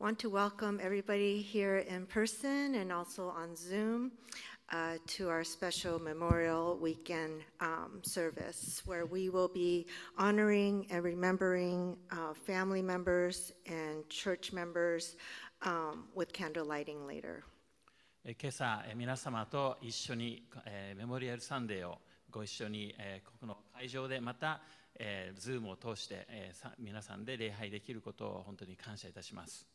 want to welcome everybody here in person and also on Zoom uh, to our special Memorial Weekend um, service where we will be honoring and remembering uh, family members and church members um, with candle lighting later. 今朝、皆様と一緒に、えー、メモリアルサンデーをご一緒に、えー、ここの会場でまた、えー、Zoom eh, eh, eh, を通して、えー、皆さんで礼拝できることを本当に感謝いたします。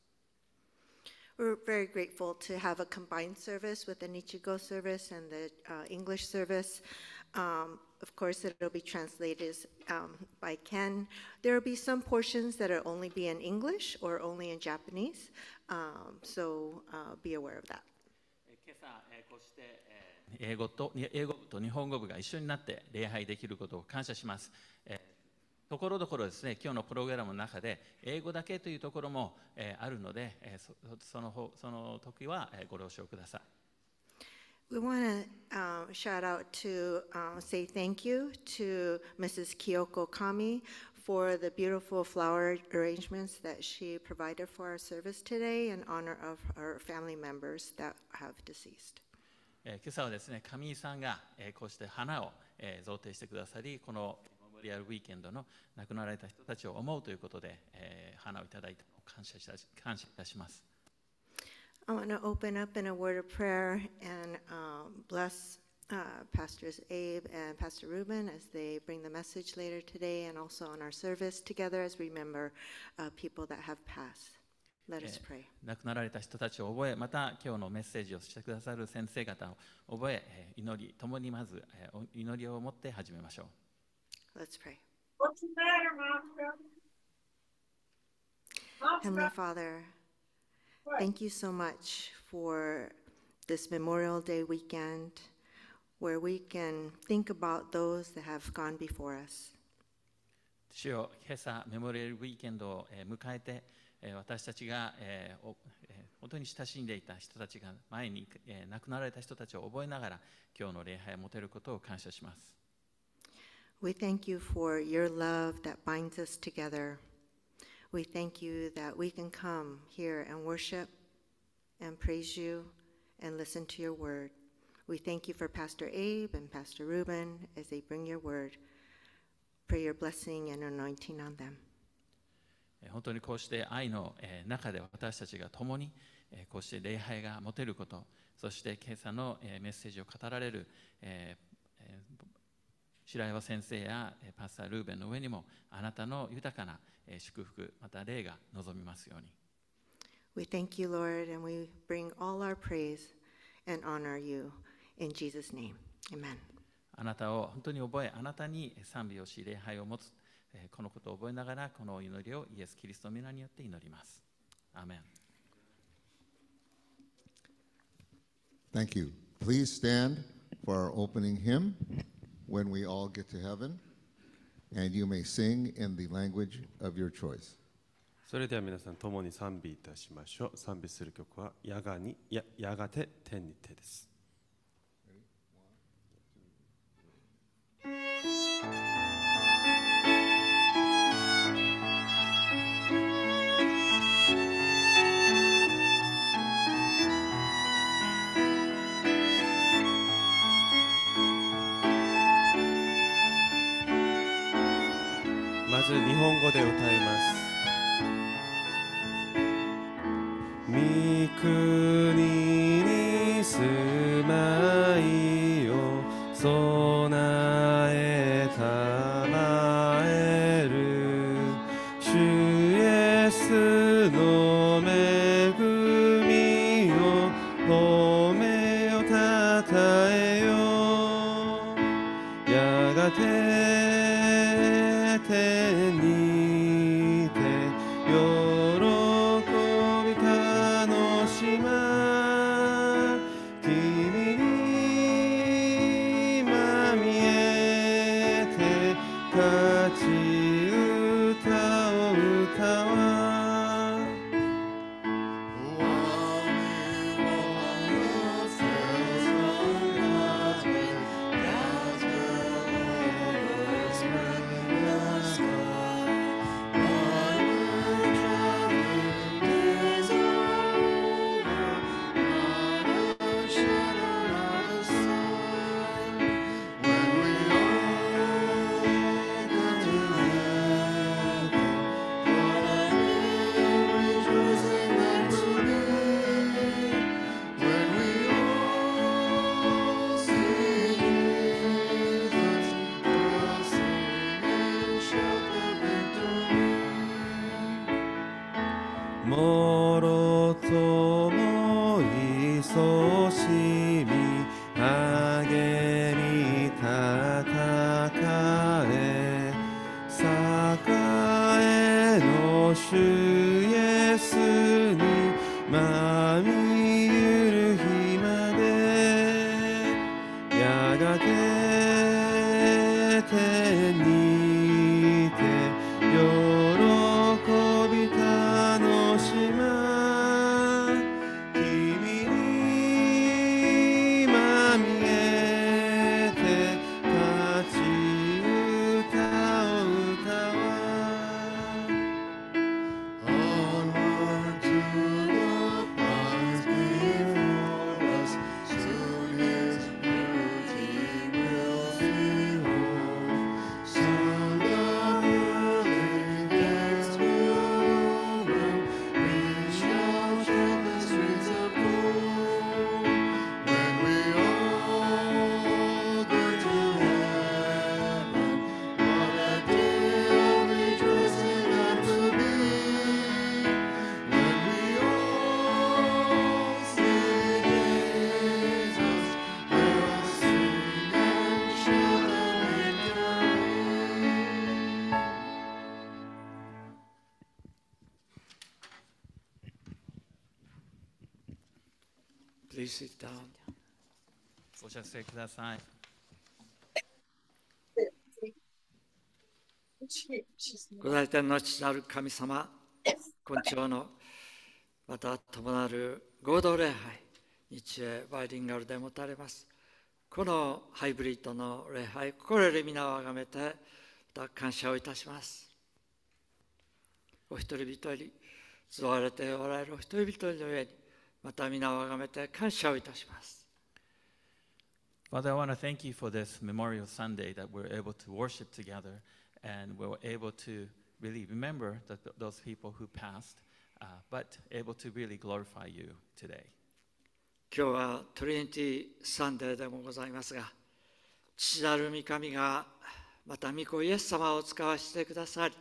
we're very grateful to have a combined service with the Nichigo service and the uh, English service. Um, of course, it'll be translated um, by Ken. There will be some portions that will only be in English or only in Japanese, um, so uh, be aware of that. Eh, eh, ところどころですね今日のプログラムの中で英語だけというところも、えー、あるので、えー、そそのその時は、えー、ご了承ください。We want to uh, shout out to uh, say thank you to Mrs. Kyoko Kami for the beautiful flower arrangements that she provided for our service today in honor of our family members that have deceased. 今朝はですね、上井さんがこうして花を贈呈してくださり、このリアルウィーケンドの亡くなられた人たちを思うということで、えー、花をいただいたのを感謝いたし感謝いたします。I want to open up in a word of prayer and、um, bless uh, Pastors Abe and Pastor Ruben as they bring the message later today and also on our service together as we remember uh, people that have passed. Let us pray. 亡くなられた人たちを覚え、また今日のメッセージをしてくださる先生方を覚え、祈り、共にまず祈りを持って始めましょう。Let's pray. What's the matter, Mom? Heavenly Father, what? thank you so much for this Memorial Day weekend where we can think about those that have gone before us. 主よ今朝メモリアルウィーケンドを迎えて私たちが本当に親しんでいた人たちが前に亡くなられた人たちを覚えながら今日の礼拝を持てることを感謝します。We thank you for your love that binds us together. We thank you that we can come here and worship and praise you and listen to your word. We thank you for Pastor Abe and Pastor Ruben as they bring your word. Pray your blessing and anointing on them. 白岩先生やパスタルーベンの上にもあなたの豊かな祝福また霊が望みますように。We thank you, Lord, and we bring all our praise and honor you in Jesus' name. Amen. あなたを本当に覚え、あなたに賛美をし、礼拝を持つ、このことを覚えながら、この祈りをイエス・キリストの皆によって祈ります。アメン。Thank you. Please stand for our opening hymn. when we all get to heaven, and you may sing in the language of your choice. それでは皆さん、共に賛美いたしましょう。賛美する曲はやがにややがて天に手です。Ready? One, two, three. ず日本語で歌います「三国に住まいを備えたまえる」「主イエスの恵みを褒めをたたえよ」「やがて」 테니 ご着せください。ご来店の父なる神様、今朝のまた伴う合同礼拝、日英バイリンガルで持たれます。このハイブリッドの礼拝、心より皆をあがめて、また感謝をいたします。お一人一人、座われておられるお一人一人の上に、また皆をあがめて感謝をいたします。Father, I want to thank you for this Memorial Sunday that we're able to worship together and we're able to really remember the, those people who passed, uh, but able to really glorify you today. 今日はトリニティサンデーでもございますが、父なる御神がまた御子イエス様を使わせてくださり、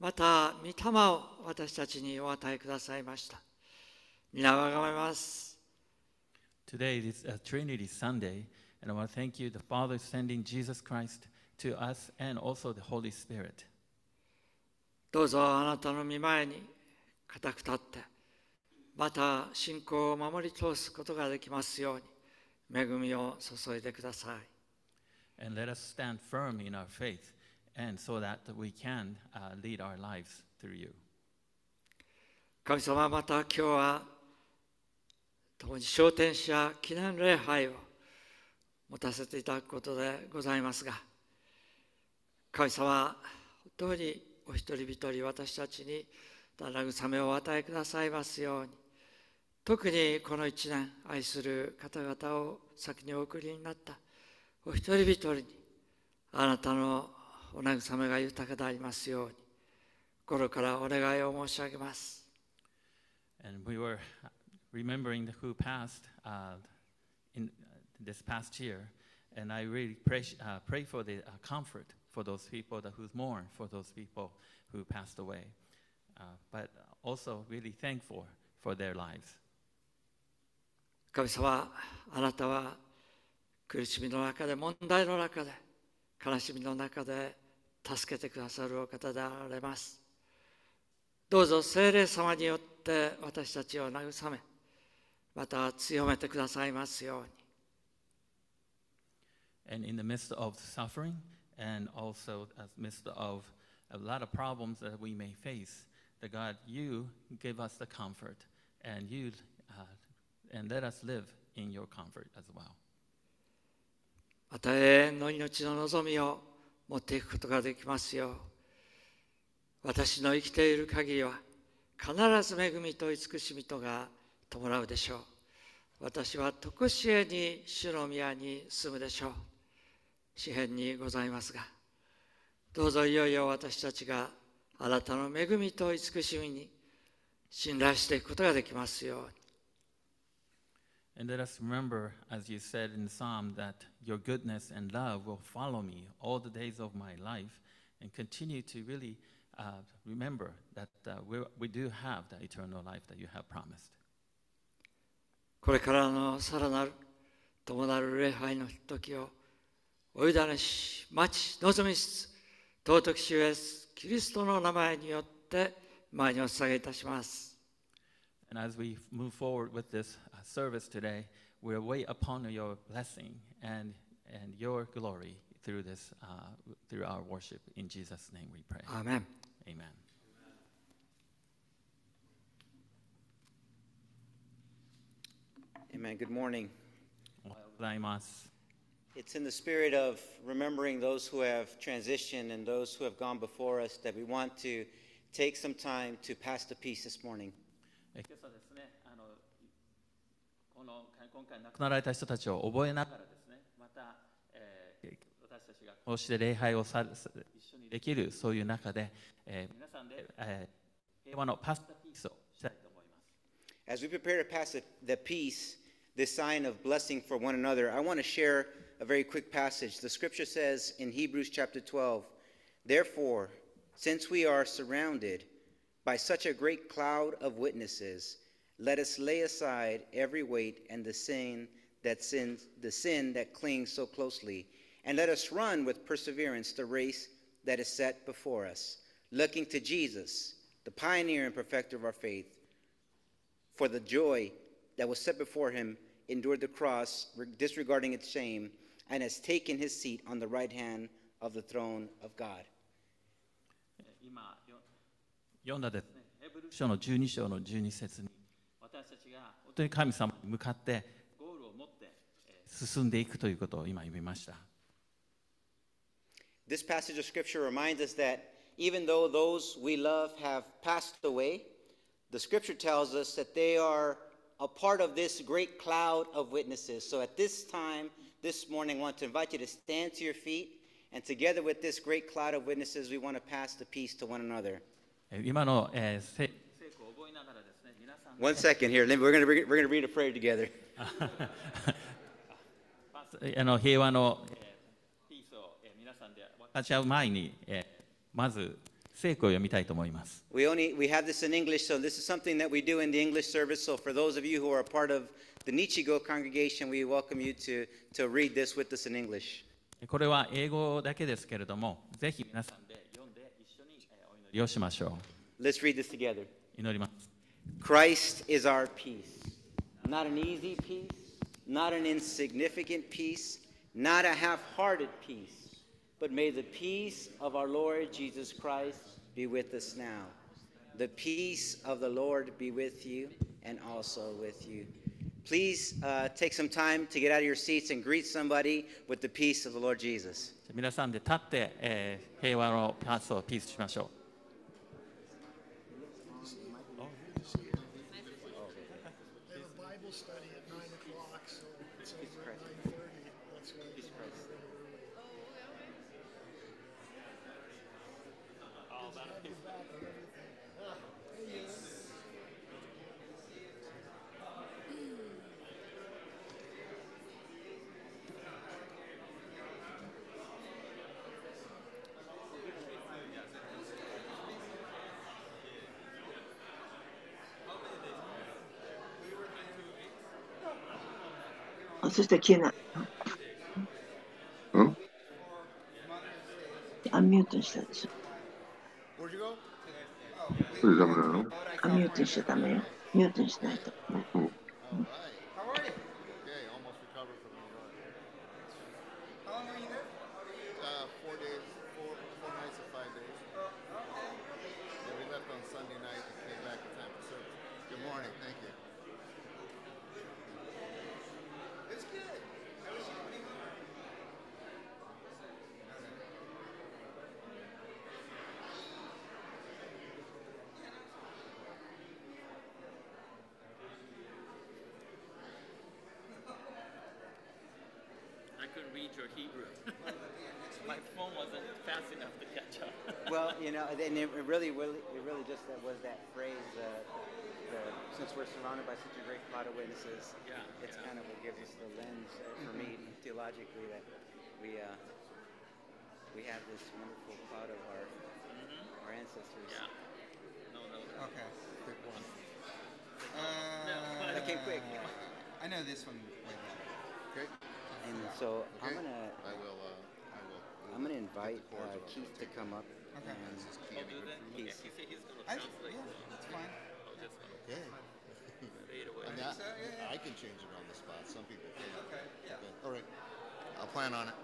また御霊を私たちにお与えくださいました。皆わがめます。Today is uh, Trinity Sunday, and I want to thank you, the Father sending Jesus Christ to us and also the Holy Spirit. どうぞあなたの御前に固く立って、また信仰を守り通すことができますように、恵みを注いでください。And let us stand firm in our faith, and so that we can、uh, lead our lives through you. 神様また今日は共に昇天者記念礼拝を持たせていただくことでございますが神様本当にお一人一人私たちに慰めをお与えくださいますように特にこの一年愛する方々を先にお送りになったお一人一人にあなたのお慰めが豊かでありますように心からお願いを申し上げます。And we were remembering who passed uh, in uh, this past year, and I really pray, uh, pray for the uh, comfort for those people that who's mourn for those people who passed away, uh, but also really thankful for their lives. 神様あなたは苦しみの中で問題の中で悲しみの中で助けてくださるお方であられますどうぞ聖霊様によって私たちを慰めまた強めてくださいますように。And in the midst of suffering and also a n midst of a lot of problems that we may face, that God, you give us the comfort and you uh, and let us live in your comfort as well. また永遠の命の望みを持っていくことができますよう私の生きている限りは必ず恵みと慈しみとが伴うでしょう私は徳しえに主の宮に住むでしょう詩篇にございますがどうぞいよいよ私たちがあなたの恵みと慈しみに信頼していくことができますように And let us remember, as you said in Psalm, that your goodness and love will follow me all the days of my life and continue to really uh, remember that uh, we, we do have the eternal life that you have promised. これからのさらなるなる礼拝の時をお委ねし待ち望みつつ尊き主イエスキリストの名前によって前にお捧げいたします。And as we move forward with this service today, we wait upon your blessing and, and your glory through this, uh, through our worship. In Jesus' name we pray. Amen. Amen. Amen. Good morning. It's in the spirit of remembering those who have transitioned and those who have gone before us that we want to take some time to pass the peace this morning. 今回亡くなられた人たちを覚えながらですね、また、えー、私たちがこうして礼拝をさできる、そういう中で、えー、皆さんで、えー、平和のパスタピースをしたいと思います。As we prepare to pass the peace, this sign of blessing for one another, I want to share a very quick passage. The scripture says in Hebrews chapter 12, Therefore, since we are surrounded by such a great cloud of witnesses, let us lay aside every weight and the sin that sins, the sin that clings so closely, and let us run with perseverance the race that is set before us, looking to Jesus, the pioneer and perfecter of our faith, for the joy that was set before him endured the cross, disregarding its shame, and has taken his seat on the right hand of the throne of God. 今読んだですね、ヘブル書の12章の12節に私たちが本当に神様に向かってゴールを持って進んでいくということを今読みました。This passage of scripture reminds us that even though those we love have passed away, the scripture tells us that they are a part of this great cloud of witnesses. So at this time, this morning, I want to invite you to stand to your feet, and together with this great cloud of witnesses, we want to pass the peace to one another. Eh, eh, one second here. We're going to, we're going to read a prayer together. あの平和の立ち会う前に、えー、まず eh, 聖句を読みたいと思います。We only we have this in English, so this is something that we do in the English service. So for those of you who are a part of the Nichigo congregation, we welcome you to to read this with us in English. これは英語だけですけれども、ぜひ皆さんで読んで一緒にお祈りをしましょう。Let's read this together. 祈ります。Christ is our peace. Not an easy peace, not an insignificant peace, not a half-hearted peace. But may the peace of our Lord Jesus Christ be with us now. The peace of the Lord be with you and also with you. Please uh, take some time to get out of your seats and greet somebody with the peace of the Lord Jesus. 皆さんで立って、えー、平和のパーツをピースしましょう。で消えない。うんアンミュートにしたでしょ。それダメなのアンミュートにしちゃダメよ。ミュートにしないと。うんうん it really, really, it really just that was that phrase. Uh, since we're surrounded by such a great cloud of witnesses, yeah, it's yeah. kind of what gives us the lens uh, for me mm-hmm. theologically that we uh, we have this wonderful cloud of our mm-hmm. our ancestors. Yeah. No, no, Okay. Good one. Uh, quick. I know this one. Great. And so okay. I'm gonna. I will. Uh, I will. I'm gonna invite Keith to come up Okay. And just cleaning oh, Yeah, he's gonna I, Yeah, oh, that's fine. okay. Fade away. I, mean, I, I can change it on the spot. Some people can't. Okay. Yeah. Okay. All right. I'll plan on it.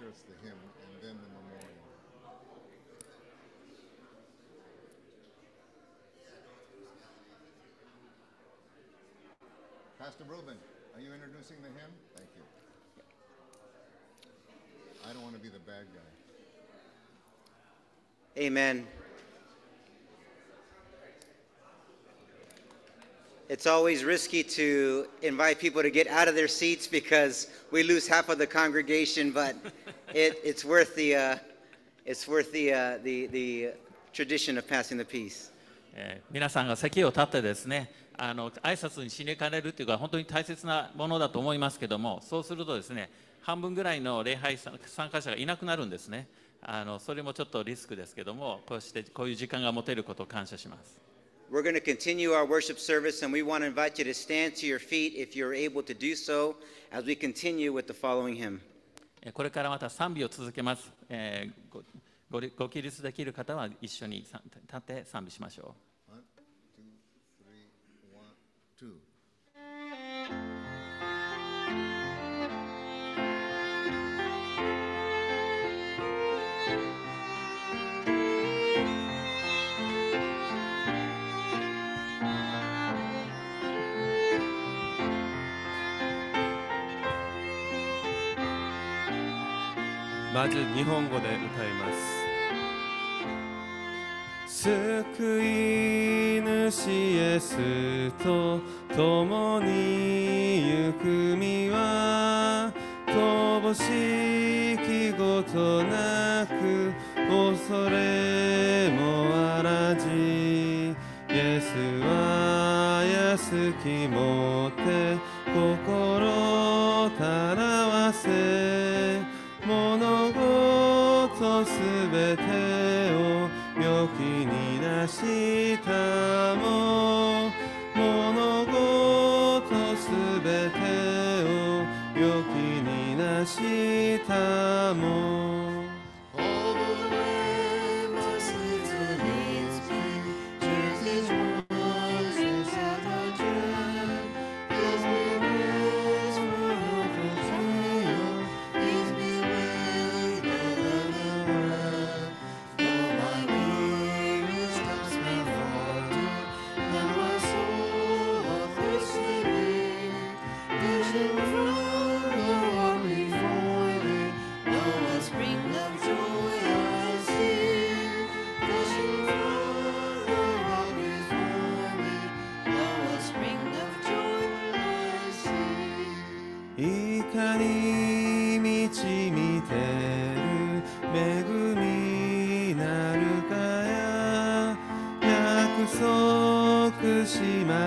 the hymn and then the memorial. Pastor Reuben, are you introducing the hymn? Thank you. I don't want to be the bad guy. Amen. it's always risky to invite people to get out of their seats because we lose half of the congregation, but it, it's worth the, uh, it's worth the, uh, the, the tradition of passing the peace. 皆さんが席を立ってですねあの挨拶に死ねかれるというか本当に大切なものだと思いますけどもそうするとですね半分ぐらいの礼拝参加者がいなくなるんですねあのそれもちょっとリスクですけどもこうしてこういう時間が持てることを感謝します。We're going to continue our worship service, and we want to invite you to stand to your feet if you're able to do so as we continue with the following hymn. これからまた賛美を続けます。えー、ごご起立できる方は一緒に立って賛美しましょう。One, two, three, one, two. まず日本語で歌います救い主イエスと共に行く身は乏しきごとなく恐れもあらじイエスは安きもて心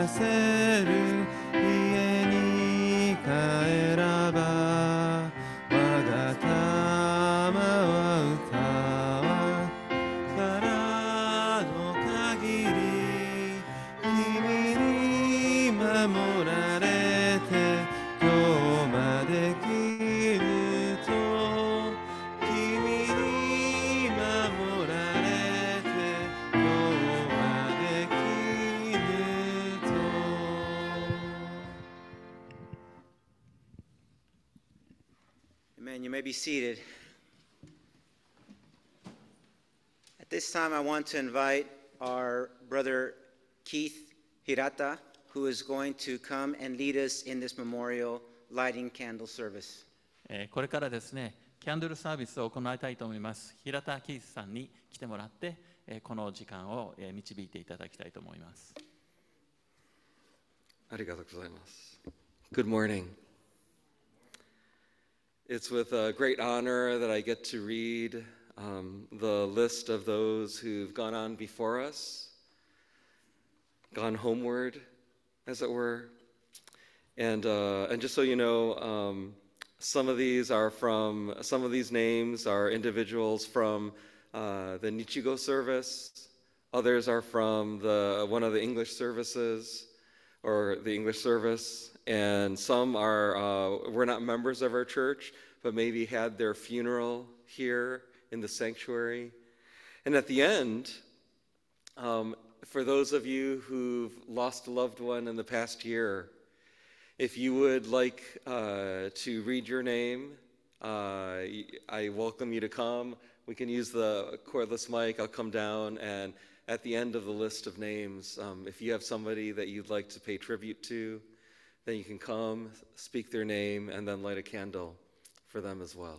せる家に帰らば be seated. At this time, I want to invite our brother Keith Hirata, who is going to come and lead us in this memorial lighting candle service. これからですね、キャンドルサービスを行いたいと思います。平田キースさんに来てもらって、この時間を導いていただきたいと思います。ありがとうございます。Good morning. It's with a great honor that I get to read um, the list of those who've gone on before us, gone homeward, as it were. And, uh, and just so you know, um, some of these are from, some of these names are individuals from uh, the Nichigo service, others are from the, one of the English services or the English service and some are uh, were not members of our church, but maybe had their funeral here in the sanctuary. And at the end, um, for those of you who've lost a loved one in the past year, if you would like uh, to read your name, uh, I welcome you to come. We can use the cordless mic. I'll come down and at the end of the list of names, um, if you have somebody that you'd like to pay tribute to, then you can come, speak their name, and then light a candle for them as well.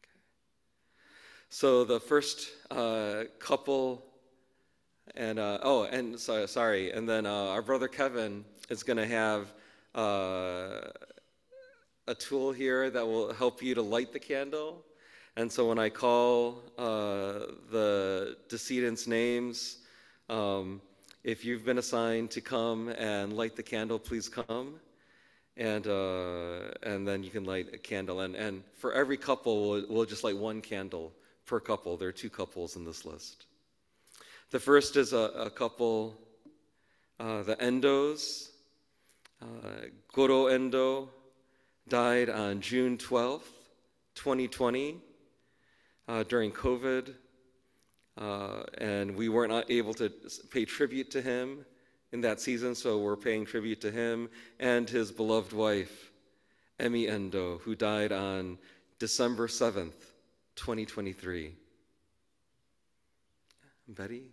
Okay. So the first uh, couple, and uh, oh, and so, sorry, and then uh, our brother Kevin is going to have uh, a tool here that will help you to light the candle. And so when I call uh, the decedent's names, um, if you've been assigned to come and light the candle, please come. And, uh, and then you can light a candle. And, and for every couple, we'll, we'll just light one candle per couple. There are two couples in this list. The first is a, a couple, uh, the Endos. Uh, Goro Endo died on June 12th, 2020, uh, during COVID. Uh, and we were not able to pay tribute to him in that season, so we're paying tribute to him and his beloved wife, Emmy Endo, who died on December 7th, 2023. Betty?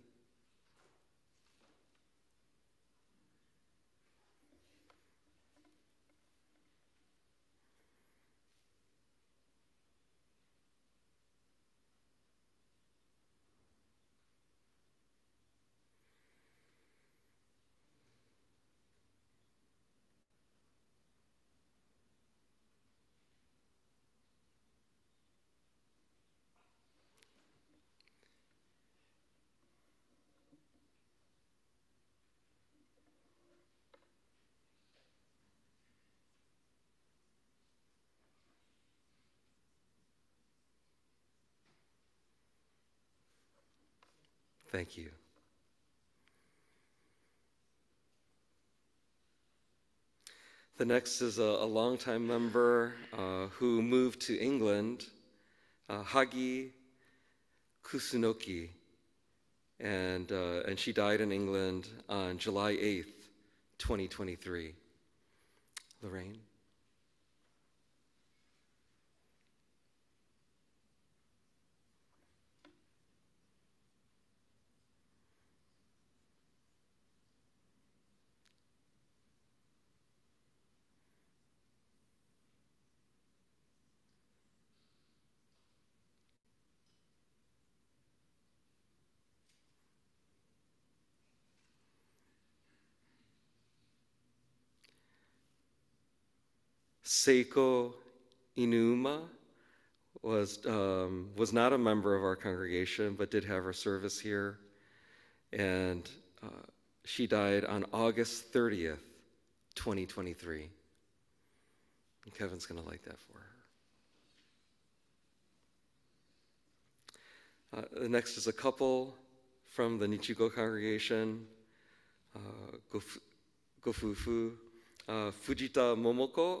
Thank you. The next is a, a longtime member uh, who moved to England, uh, Hagi Kusunoki, and, uh, and she died in England on July 8th, 2023. Lorraine? Seiko Inuma was, um, was not a member of our congregation, but did have her service here. And uh, she died on August 30th, 2023. And Kevin's going to like that for her. Uh, the next is a couple from the Nichigo congregation, uh, Gof- Gofufu, uh, Fujita Momoko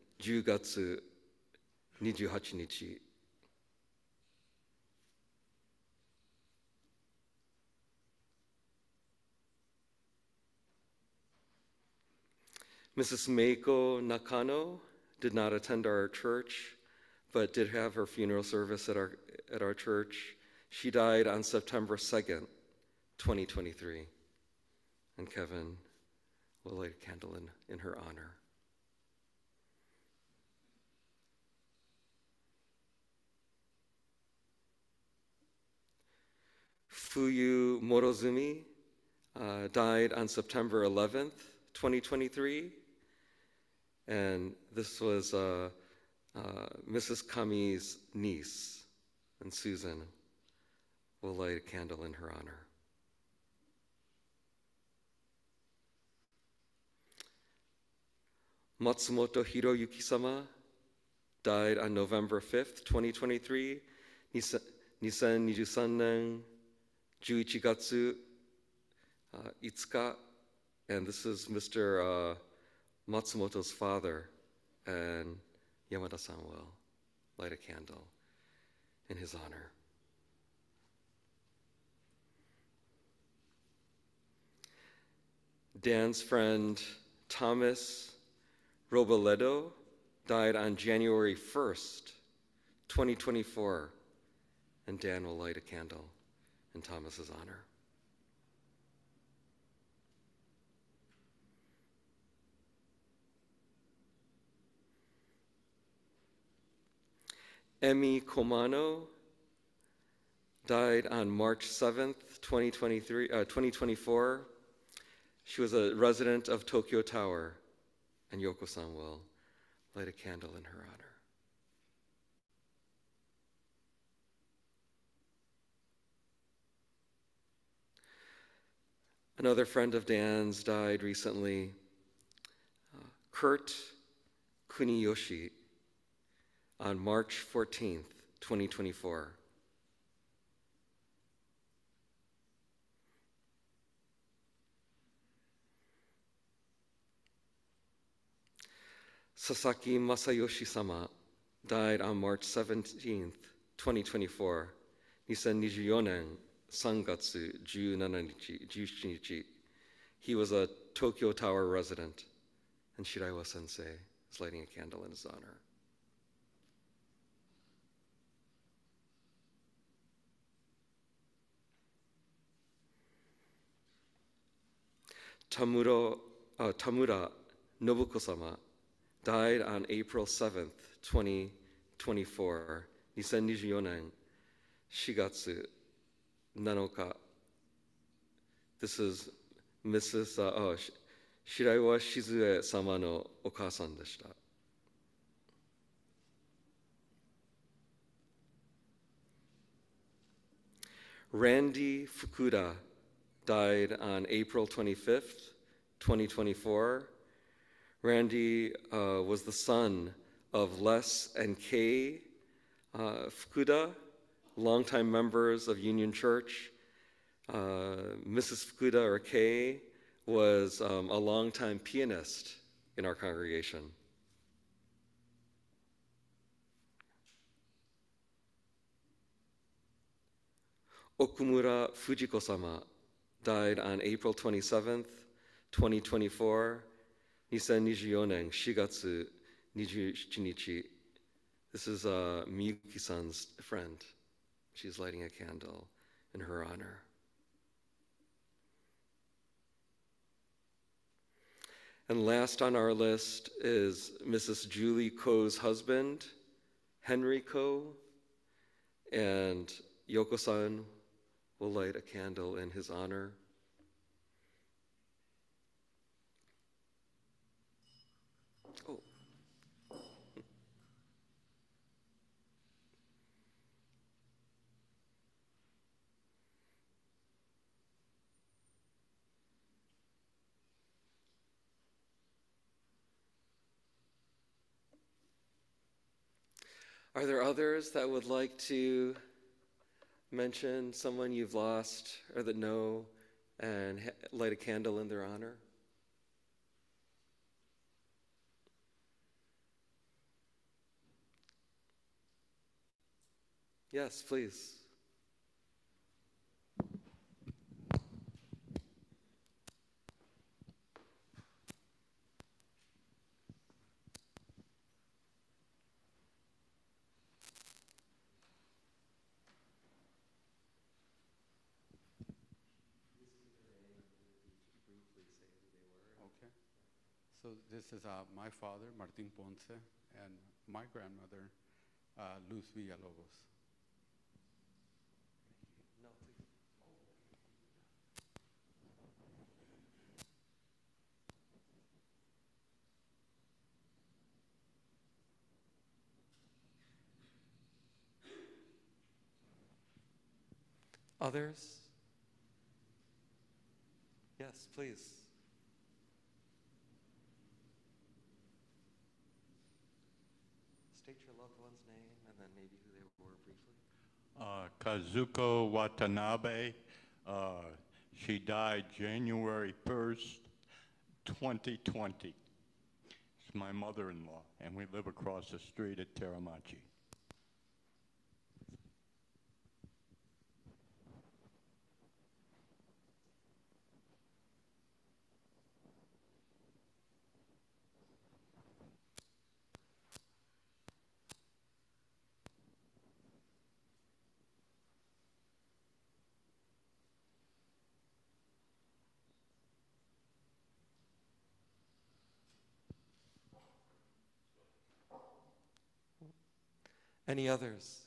10月28日 Mrs. Meiko Nakano did not attend our church, but did have her funeral service at our, at our church. She died on September 2nd, 2023. And Kevin will light a candle in, in her honor. Fuyu Morozumi uh, died on September 11th, 2023. And this was uh, uh Mrs. Kami's niece. And Susan will light a candle in her honor. Matsumoto Hiroyuki sama died on November 5th, 2023. 2023年11月5日 and this is Mr. Uh, Matsumoto's father, and Yamada-san will light a candle in his honor. Dan's friend Thomas Robledo died on January 1st, 2024, and Dan will light a candle in Thomas's honor. Emmy Comano died on March 7th, 2023, uh, 2024. She was a resident of Tokyo Tower, and Yoko will light a candle in her honor. Another friend of Dan's died recently, uh, Kurt Kuniyoshi, on March 14th, 2024. Sasaki Masayoshi sama died on March 17th, 2024. Nisan 2024. 3月17日、17日 he was a Tokyo Tower resident, and Shiraiwa sensei is lighting a candle in his honor. Tamuro, uh, Tamura Nobuko-sama died on April 7th, 2024, 2024年4月 this is Mrs. Uh, Shiraiwa Shizue-sama's 7日です。Mrs. Randy Fukuda died on April 25th, 2024. Randy uh, was the son of Les and Kay uh, Fukuda longtime members of Union Church. Uh, Mrs. Fukuda Arkei was um, a longtime pianist in our congregation. Okumura Fujiko sama died on April 27th, 2024, 2024年 Shigatsu 27日 This is uh, Miyuki san's friend she's lighting a candle in her honor. And last on our list is Mrs. Julie Coe's husband, Henry Coe, and Yoko san will light a candle in his honor. Are there others that would like to mention someone you've lost or that know and light a candle in their honor? Yes, please. this is uh, my father, Martin Ponce, and my grandmother, uh, Luz Villalobos. Others? Yes, please. Uh, Kazuko Watanabe. Uh, she died January 1st, 2020. It's my mother-in-law, and we live across the street at Teramachi. any others.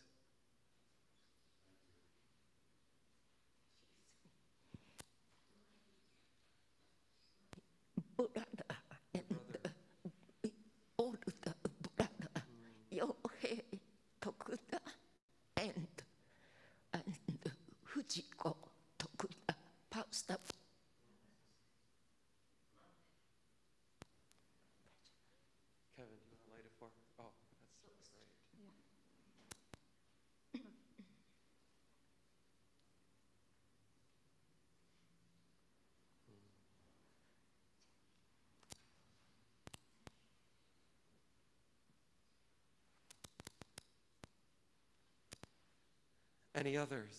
any others?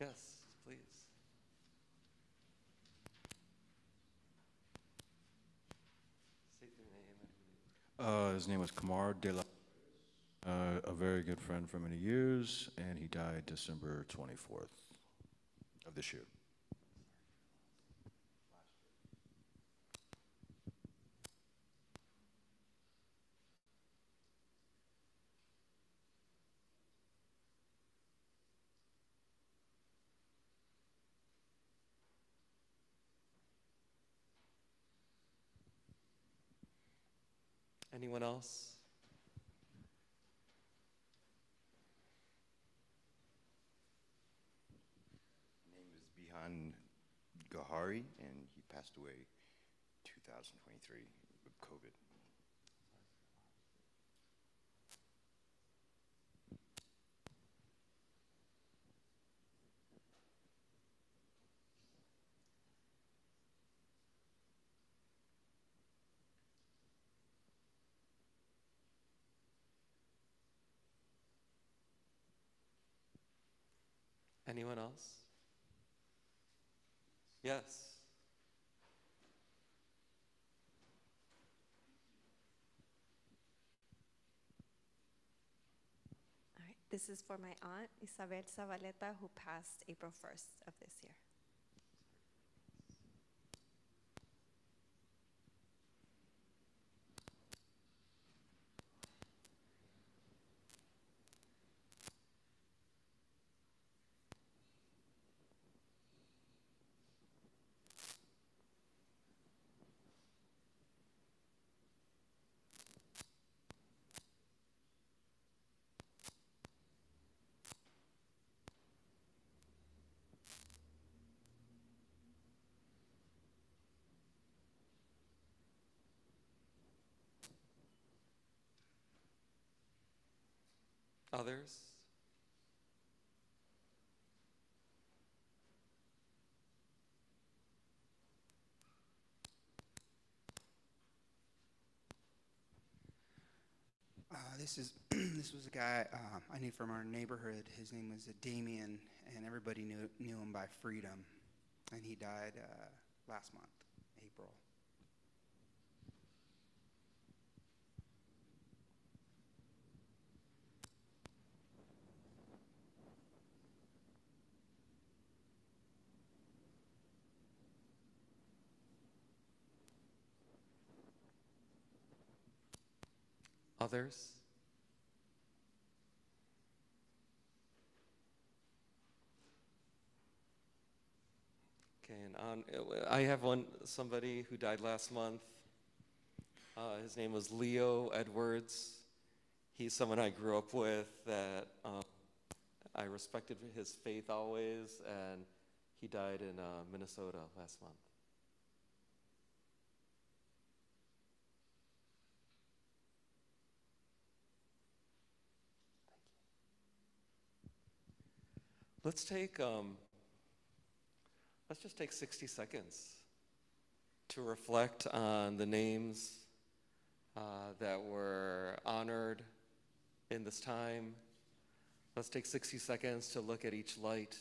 Yes, please. Uh, his name was Kamar De La, uh, a very good friend for many years, and he died December 24th of this year. Anyone else? His name is Bihan Gahari, and he passed away 2023 with COVID. Anyone else? Yes. All right, this is for my aunt, Isabel Zavaleta, who passed April 1st of this year. others? Uh, this is this was a guy uh, I knew from our neighborhood. His name was uh, Damien, and everybody knew knew him by Freedom, and he died uh, last month. others? Okay, and on, um, I have one, somebody who died last month. Uh, his name was Leo Edwards. He's someone I grew up with that um, I respected his faith always, and he died in uh, Minnesota last month. Let's take, um, let's just take 60 seconds to reflect on the names uh, that were honored in this time. Let's take 60 seconds to look at each light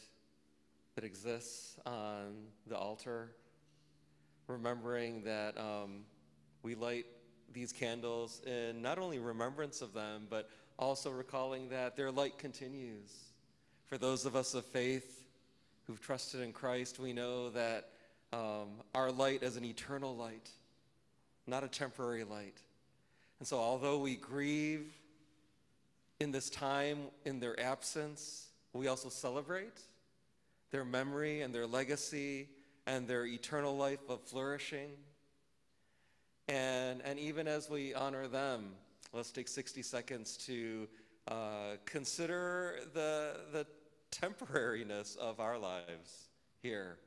that exists on the altar, remembering that um, we light these candles in not only remembrance of them, but also recalling that their light continues for those of us of faith who've trusted in Christ, we know that um, our light is an eternal light, not a temporary light. And so, although we grieve in this time in their absence, we also celebrate their memory and their legacy and their eternal life of flourishing. And, and even as we honor them, let's take 60 seconds to uh, consider the, the temporariness of our lives here.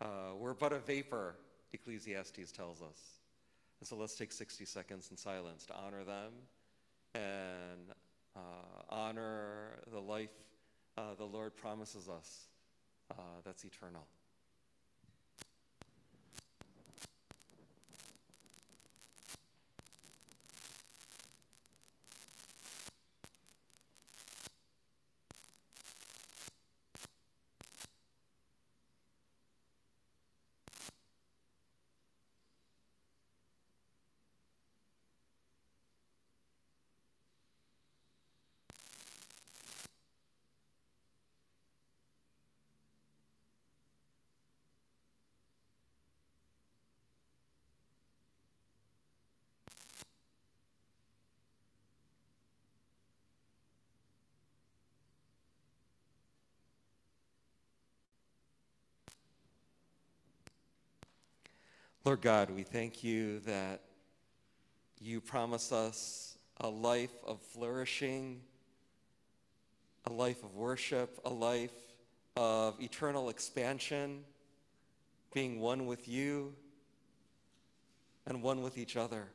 Uh, we're but a vapor, Ecclesiastes tells us. And so let's take 60 seconds in silence to honor them and uh, honor the life uh, the Lord promises us uh, that's eternal. Lord God, we thank you that you promise us a life of flourishing, a life of worship, a life of eternal expansion, being one with you and one with each other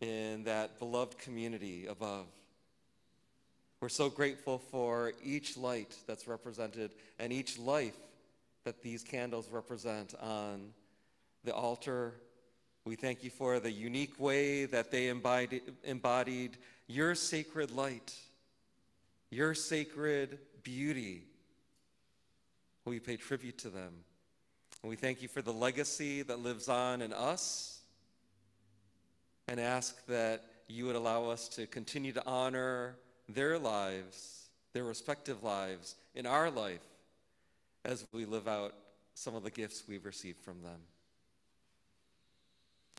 in that beloved community above. We're so grateful for each light that's represented and each life that these candles represent on the altar. We thank you for the unique way that they embodied, embodied your sacred light, your sacred beauty. We pay tribute to them. And we thank you for the legacy that lives on in us and ask that you would allow us to continue to honor their lives, their respective lives, in our life as we live out some of the gifts we've received from them.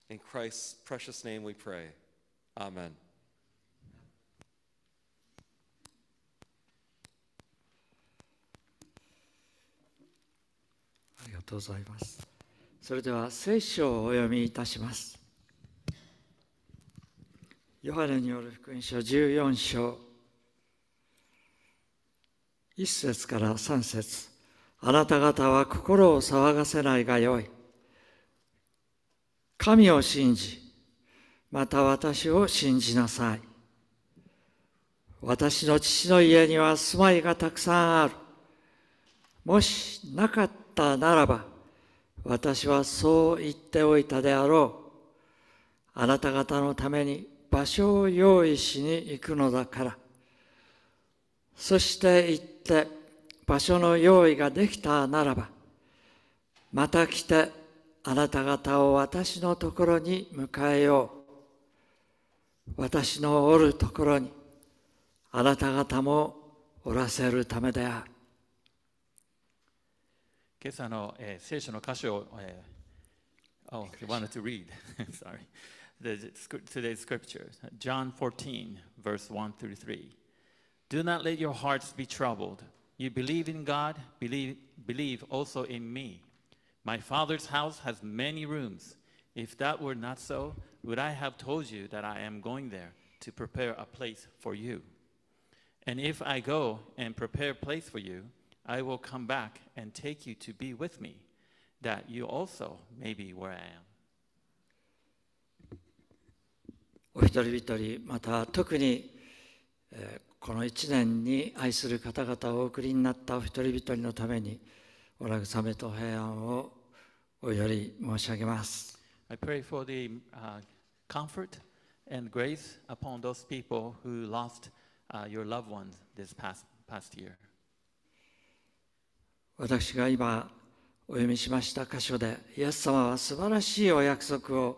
In Christ's precious name we pray. Amen. ありがとうございます。それでは聖書をお読みいたします。ヨハネによる福音書14章1節から3節あなた方は心を騒がせないがよい。神を信じ、また私を信じなさい。私の父の家には住まいがたくさんある。もしなかったならば、私はそう言っておいたであろう。あなた方のために場所を用意しに行くのだから。そして行って場所の用意ができたならば、また来てあなた方を私のところに迎えよう。私のおるところに、あなた方もおらせるためである。今朝の、えー、聖書の箇所を、えー、Oh, you wanted to read. Sorry. The, today's scripture, John 14, verse 1 through 3. Do not let your hearts be troubled. You believe in God, believe, believe also in me. My father's house has many rooms. If that were not so, would I have told you that I am going there to prepare a place for you? And if I go and prepare a place for you, I will come back and take you to be with me, that you also may be where I am. お一人一人また特に、えー、この1年に愛する方々をお送りになったお一人一人のためにお慰めと平安をお祈り申し上げます。I pray for the、uh, comfort and grace upon those people who lost、uh, your loved ones this past, past year. 私が今お読みしました箇所で、イエス様は素晴らしいお約束を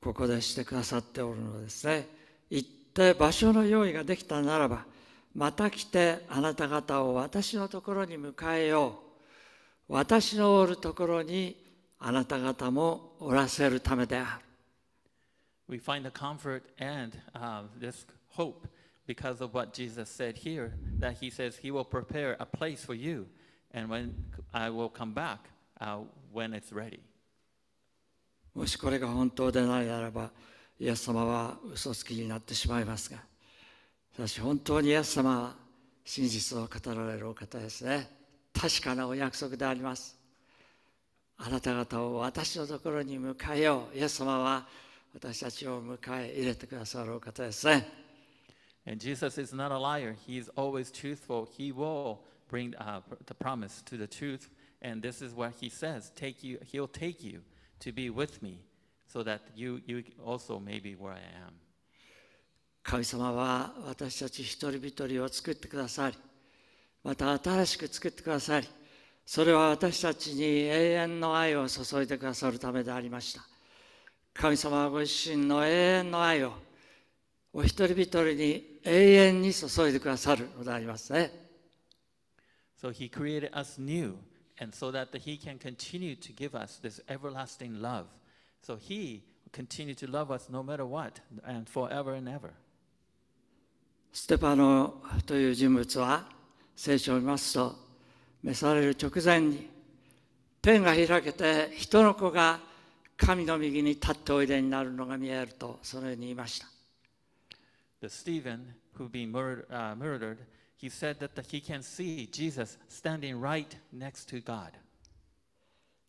ここでしてくださっておるのですね。行って場所の用意ができたならば、また来てあなた方を私のところに迎えよう。私のおるところにあなた方もおらせるためである。We find the comfort and、uh, this hope because of what Jesus said here that he says he will prepare a place for you and when I will come back、uh, when it's ready. もしこれが本当でないならば、イエス様は嘘つきになってしまいますが、しかし本当にイエス様は真実を語られるお方ですね。確かなお約束であります。あなた方を私のところに迎えようイエス様は私たちを迎え入れてくださるお方ですね And Jesus is not a liar. He is always truthful. He will bring uh, the promise to the truth. And this is what he says take you, He'll take you to be with me so that you, you also may be where I am. 神様は私たち一人一人を作ってくださり、また新しく作ってくださり。それは私たちに永遠の愛を注いでくださるためでありました神様はご自身の永遠の愛をお一人一人に永遠に注いでくださるのでありますね So he created us new and so that he can continue to give us this everlasting love So he continue to love us no matter what and forever and ever ステパノという人物は聖書を見ますと召される直前にペンが開けて人の子が神の右に立っておいでになるのが見えるとそのように言いました。The Stephen who be murdered,、uh, murdered he said that he can see Jesus standing right next to God.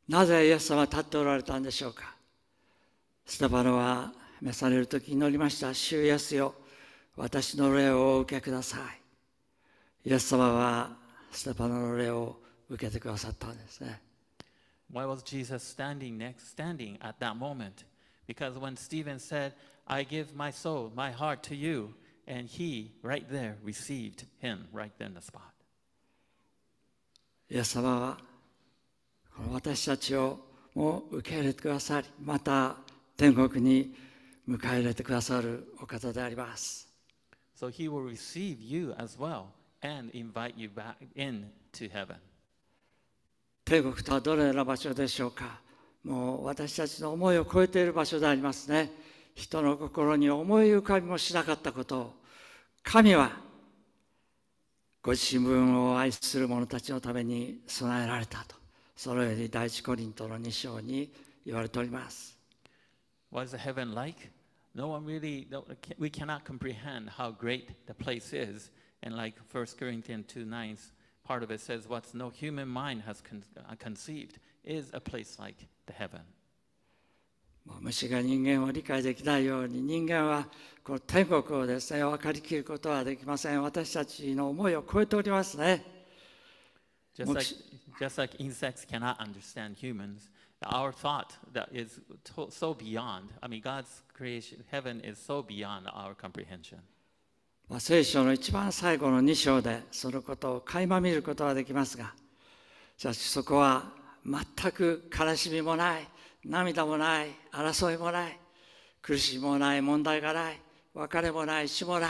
なぜイエス様は立っておられたんでしょうかスタバノは召される時祈りました。主イエスよ、私の霊をお受けください。イエス様はステパノの礼を受けてくださったんですね。Why was Jesus standing next, standing at that moment? Because when Stephen said, I give my soul, my heart to you, and he right there received him right then the spot. イエス様はこの私たちをも受け入れてくださり、また天国に迎え入れてくださるお方であります。So he will receive you as well. and invite you back in to heaven. 天国とはどのような場所でしょうかもう私たちの思いを超えている場所でありますね。人の心に思い浮かびもしなかったことを神はご自分を愛する者たちのために備えられたとそのように第一コリントの2章に言われております。What is the heaven like? No one really, we cannot comprehend how great the place is. And like 1 Corinthians 2 9, part of it says, "What no human mind has con uh, conceived is a place like the heaven. 虫が人間を理解できないように人間はこの天国をですね分かりきることはできません私たちの思いを超えておりますね just like, just like insects cannot understand humans our thought that is so beyond i mean god's creation heaven is so beyond our comprehension まあ、聖書の一番最後の2章でそのことを垣間見ることはできますがしかしそこは全く悲しみもない涙もない争いもない苦しみもない問題がない別れもない死もない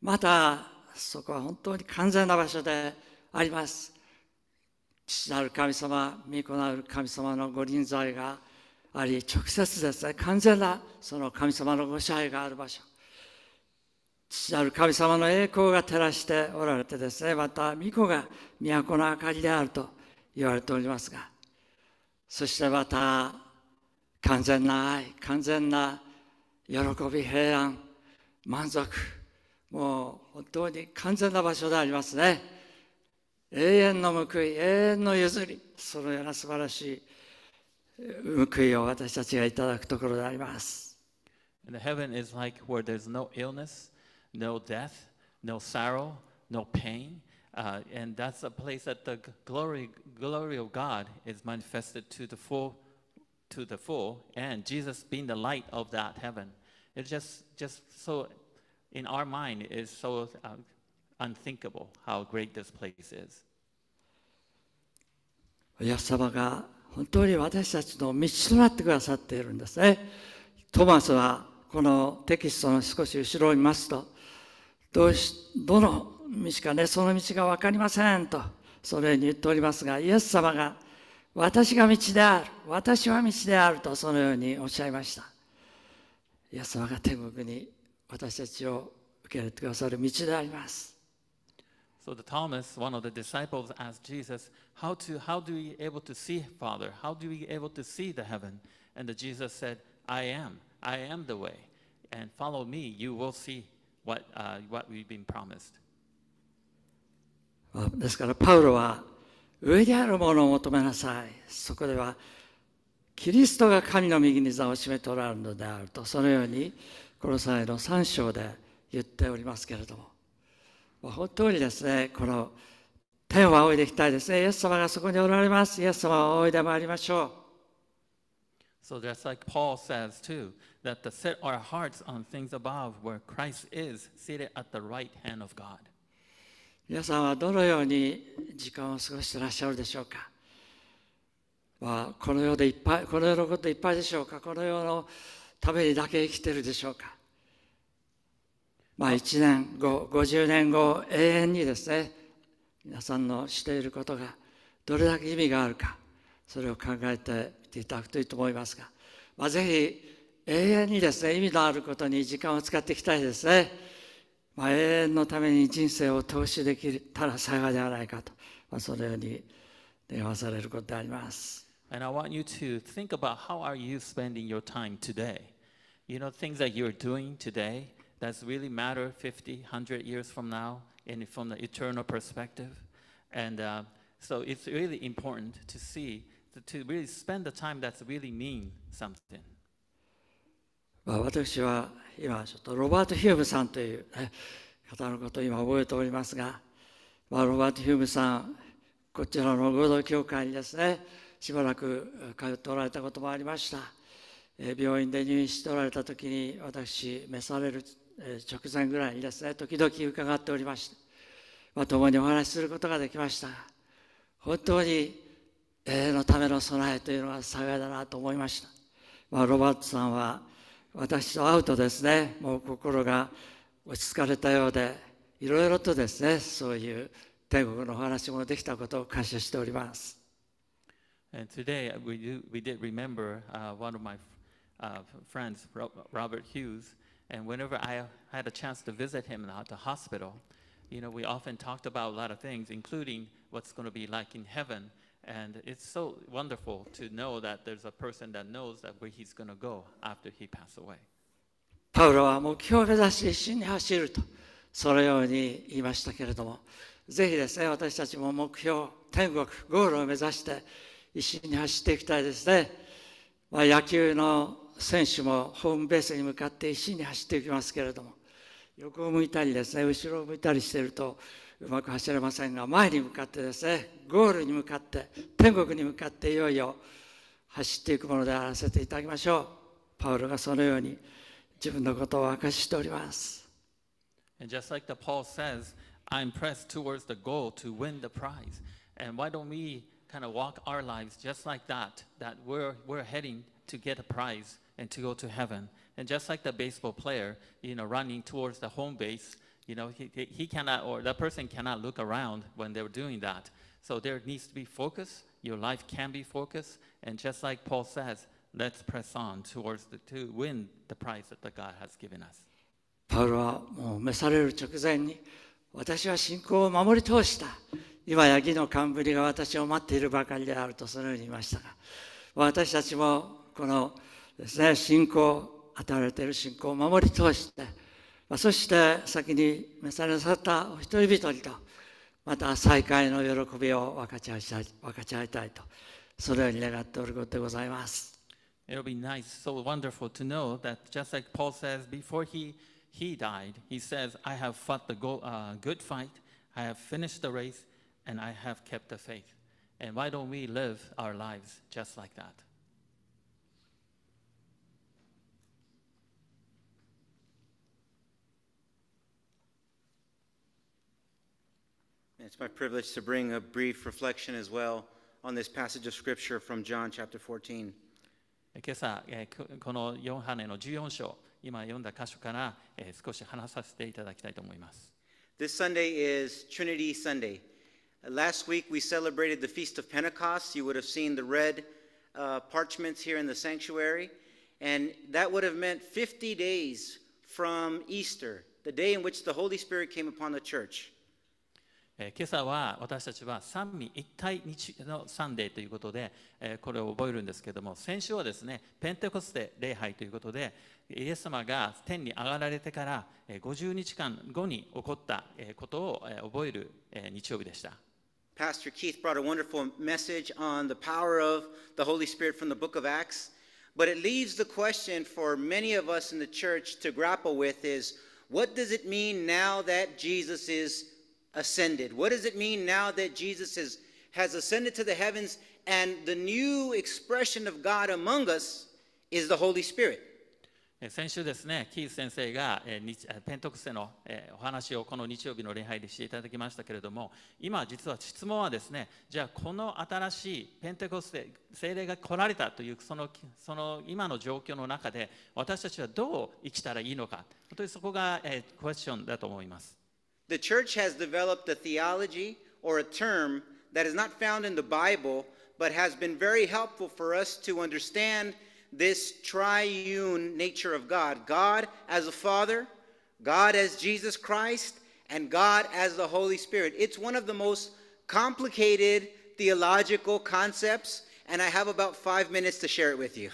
またそこは本当に完全な場所であります父なる神様御子なる神様のご臨在があり直接ですね完全なその神様のご支配がある場所父なる神様の栄光が照らしておられてですねまた御子が都の明かりであると言われておりますがそしてまた完全な愛完全な喜び平安満足もう本当に完全な場所でありますね永遠の報い永遠の譲りそのような素晴らしい報いを私たちがいただくところであります。And heaven is like where there's no illness no death, no sorrow, no pain. Uh, and that's a place that the glory, glory of God is manifested to the full, to the full, and Jesus being the light of that heaven. It's just, just so, in our mind, is so uh, unthinkable how great this place is. イエス様が本当に私たちの道となってくださっているんですね。トマスはこのテキストの少し後ろを見ますと、どうしどの道かねその道が分かりませんとそのように言っておりますがイエス様が私が道である私は道であるとそのようにおっしゃいましたイエス様が天国に私たちを受け入れてくださる道であります So the Thomas, one of the disciples, asked Jesus, "How to, how do we able to see Father? How do we able to see the heaven?" And the Jesus said, "I am. I am the way. And follow me. You will see what, uh, what we've been promised. ですからパウロは上であるものを求めなさいそこではキリストが神の右に座を占めておられるのであるとそのようにこの際の3章で言っておりますけれども本当にですねこの天を仰いでいきたいですねイエス様がそこにおられますイエス様を仰いでまいりましょう So just like Paul says too, that to set our hearts on things above where Christ is seated at the right hand of God. 皆さんはどのように時間を過ごしていらっしゃるでしょうか、まあ、この世でいっぱい、この世のこといっぱいでしょうかこの世のためにだけ生きてるでしょうかまあ1年後、50年後、永遠にですね、皆さんのしていることがどれだけ意味があるか。それを考えていただくといいと思いますが、まあ、ぜひ永遠にですね意味のあることに時間を使っていきたいですね、まあ、永遠のために人生を投資できたら幸いではないかと、まあ、そのように願わされることであります。And I want you to think about how are you spending your time today? You know, things that you're doing today that's really matter 50, 100 years from now and from the eternal perspective. And uh, so it's really important to see to really spend the time that's really mean something. まあ私は今ちょっとロバート・ヒュームさんという 方のことを今覚えておりますが、まあ、ロバート・ヒュームさんこちらの合同協会にですねしばらく通っておられたこともありました病院で入院しておられた時に私召される直前ぐらいにですね時々伺っておりました、まあ、共にお話しすることができました本当に永遠のための備えというのは幸いだなと思いました、まあ、ロバートさんは私と会うとですねもう心が落ち着かれたようでいろいろとですねそういう天国のお話もできたことを感謝しております。And today we, do, we did remember uh, one of my uh, friends, Robert Hughes, and whenever I had a chance to visit him at the hospital, you know, we often talked about a lot of things, including what's going to be like in heaven. And it's so wonderful to know that there's a person that knows that where he's going to go after he p a s s e away. パウロは目標を目指して一心に走ると、そのように言いましたけれども、ぜひですね、私たちも目標、天国、ゴールを目指して一心に走っていきたいですね。まあ、野球の選手もホームベースに向かって一心に走っていきますけれども、横を向いたりですね、後ろを向いたりしていると、うまく走れませんが前に向かってですねゴールに向かって天国に向かっていよいよ走っていくものであらせていただきましょうパウロがそのように自分のことを証ししております And just like the Paul says, I'm pressed towards the goal to win the prize. And why don't we kind of walk our lives just like that, that we're, we're heading to get a prize and to go to heaven. And just like the baseball player, you know, running towards the home base, you know, he, he cannot, or that person cannot look around when they're doing that. So there needs to be focus. Your life can be focused. And just like Paul says, let's press on towards the, to win the prize that God has given us. Paul was パウロはもう召される直前に私は信仰を守り通した今や義の冠が私を待っているばかりであるとそのように言いましたが私たちもこのですね信仰与えられている信仰を守り通してまそして先に召されなさったお一人一人とまた再会の喜びを分かち合いたい分かち合いたいとそのように願っておることでございます。It'll be nice, so wonderful to know that just like Paul says, before he, he died, he says, I have fought the go, uh, good fight, I have finished the race, and I have kept the faith. And why don't we live our lives just like that? It's my privilege to bring a brief reflection as well on this passage of scripture from John chapter 14. This Sunday is Trinity Sunday. Last week we celebrated the Feast of Pentecost. You would have seen the red uh, parchments here in the sanctuary. And that would have meant 50 days from Easter, the day in which the Holy Spirit came upon the church. え今朝は私たちは三位一体日のサンデーということで、えこれを覚えるんですけども先週はですねペンテコステ礼拝ということでイエス様が天に上がられてから50日間後に起こったことを覚える日曜日でした。Pastor Keith brought a wonderful message on the power of the Holy Spirit from the book of Acts, but it leaves the question for many of us in the church to grapple with is what does it mean now that Jesus is ascended. What does it mean now that Jesus s has ascended to the heavens and the new expression of God among us is the Holy Spirit? 先週ですね、キース先生がペントクステのお話をこの日曜日の礼拝でしていただきましたけれども、今実は質問はですね、じゃあこの新しいペンテコステ、精霊が来られたというそのその今の状況の中で、私たちはどう生きたらいいのか、本当にそこがクエスチョンだと思います。The church has developed a theology or a term that is not found in the Bible, but has been very helpful for us to understand this triune nature of God God as a Father, God as Jesus Christ, and God as the Holy Spirit. It's one of the most complicated theological concepts, and I have about five minutes to share it with you.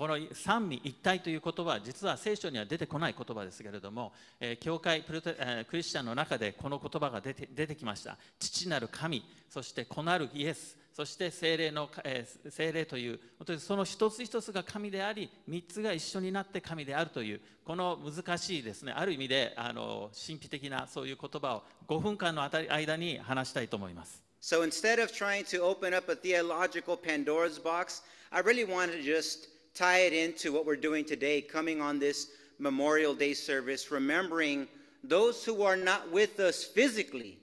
この三位一体という言葉は実は聖書には出てこない言葉ですけれども、えー、教会プルテ、えー、クリスチャンの中でこの言葉が出て出てきました父なる神そして子なるイエスそして精霊の、えー、精霊という本当にその一つ一つが神であり3つが一緒になって神であるというこの難しいですねある意味であの神秘的なそういう言葉を5分間の間に話したいと思います。So instead of trying to open up a theological Pandora's box, I really wanted to just tie it into what we're doing today, coming on this Memorial Day service, remembering those who are not with us physically,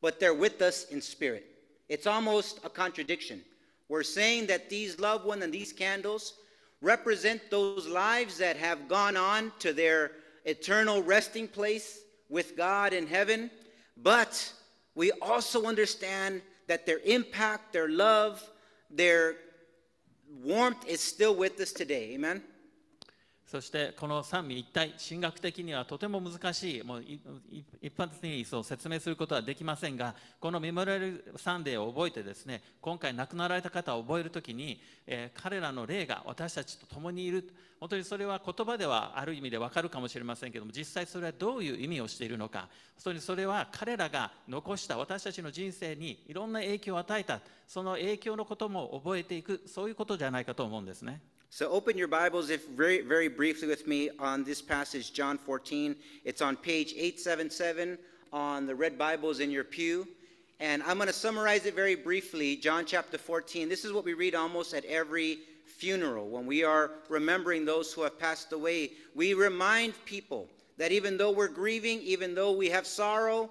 but they're with us in spirit. It's almost a contradiction. We're saying that these loved ones and these candles represent those lives that have gone on to their eternal resting place with God in heaven, but we also understand that their impact, their love, their warmth is still with us today. Amen? そしてこの三位一体神学的にはとても難しいもう一般的にそう説明することはできませんがこのメモリアルサンデーを覚えてですね今回亡くなられた方を覚える時に、えー、彼らの霊が私たちと共にいる本当にそれは言葉ではある意味でわかるかもしれませんけども実際それはどういう意味をしているのか本当にそれは彼らが残した私たちの人生にいろんな影響を与えたその影響のことも覚えていくそういうことじゃないかと思うんですね。So open your Bibles, if very, very briefly, with me on this passage, John 14. It's on page 877 on the red Bibles in your pew. And I'm going to summarize it very briefly. John chapter 14. This is what we read almost at every funeral. When we are remembering those who have passed away, we remind people that even though we're grieving, even though we have sorrow,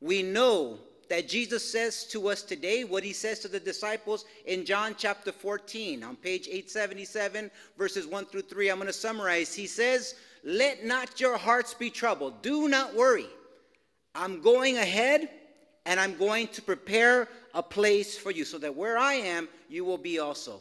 we know that Jesus says to us today, what he says to the disciples in John chapter 14, on page 877, verses 1 through 3. I'm going to summarize. He says, Let not your hearts be troubled. Do not worry. I'm going ahead and I'm going to prepare a place for you so that where I am, you will be also.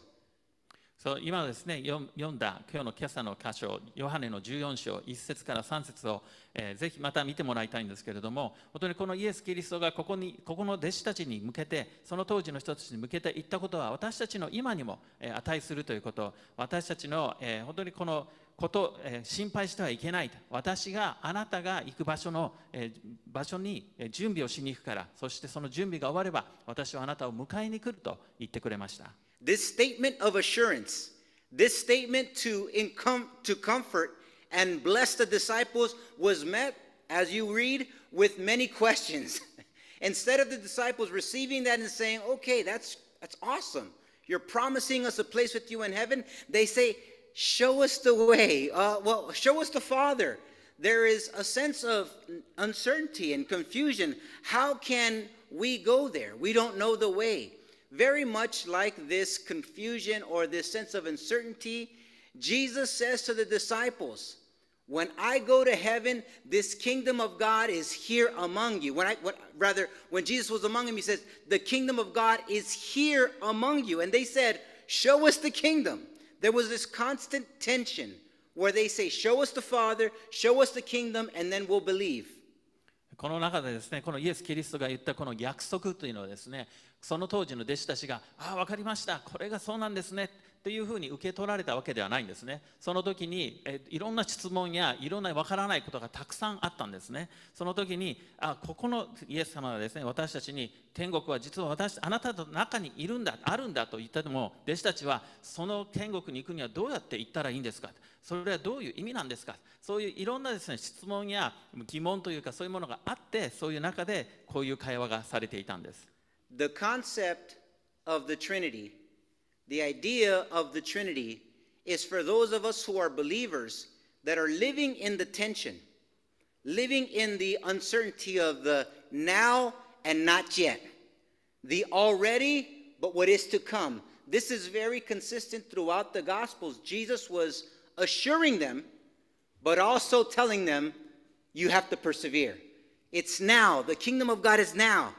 そう今ですね読んだ今日の今朝の箇所ヨハネの14章1節から3節を、えー、ぜひまた見てもらいたいんですけれども本当にこのイエス・キリストがここにここの弟子たちに向けてその当時の人たちに向けて言ったことは私たちの今にも、えー、値するということ私たちの、えー、本当にこのこと、えー、心配してはいけないと私があなたが行く場所の、えー、場所に準備をしに行くからそしてその準備が終われば私はあなたを迎えに来ると言ってくれました。This statement of assurance, this statement to, income, to comfort and bless the disciples was met, as you read, with many questions. Instead of the disciples receiving that and saying, okay, that's, that's awesome. You're promising us a place with you in heaven. They say, show us the way. Uh, well, show us the Father. There is a sense of uncertainty and confusion. How can we go there? We don't know the way. Very much like this confusion or this sense of uncertainty, Jesus says to the disciples, when I go to heaven, this kingdom of God is here among you. When I, when, rather, when Jesus was among them, he says, The kingdom of God is here among you. And they said, Show us the kingdom. There was this constant tension where they say, Show us the Father, show us the kingdom, and then we'll believe. この中でですね、このイエス・キリストが言ったこの約束というのはですね、その当時の弟子たちが「ああ分かりましたこれがそうなんですね」というふうに受け取られたわけではないんですねその時にえいろんな質問やいろんな分からないことがたくさんあったんですねその時にあここのイエス様はですね私たちに天国は実は私あなたの中にいるんだあるんだと言ったでも弟子たちはその天国に行くにはどうやって行ったらいいんですかそれはどういう意味なんですかそういういろんなですね質問や疑問というかそういうものがあってそういう中でこういう会話がされていたんです the concept of the Trinity, the idea of the Trinity, is for those of us who are believers that are living in the tension, living in the uncertainty of the now and not yet, the already but what is to come. This is very consistent throughout the Gospels. Jesus was assuring them, but also telling them, you have to persevere. It's now. The kingdom of God is now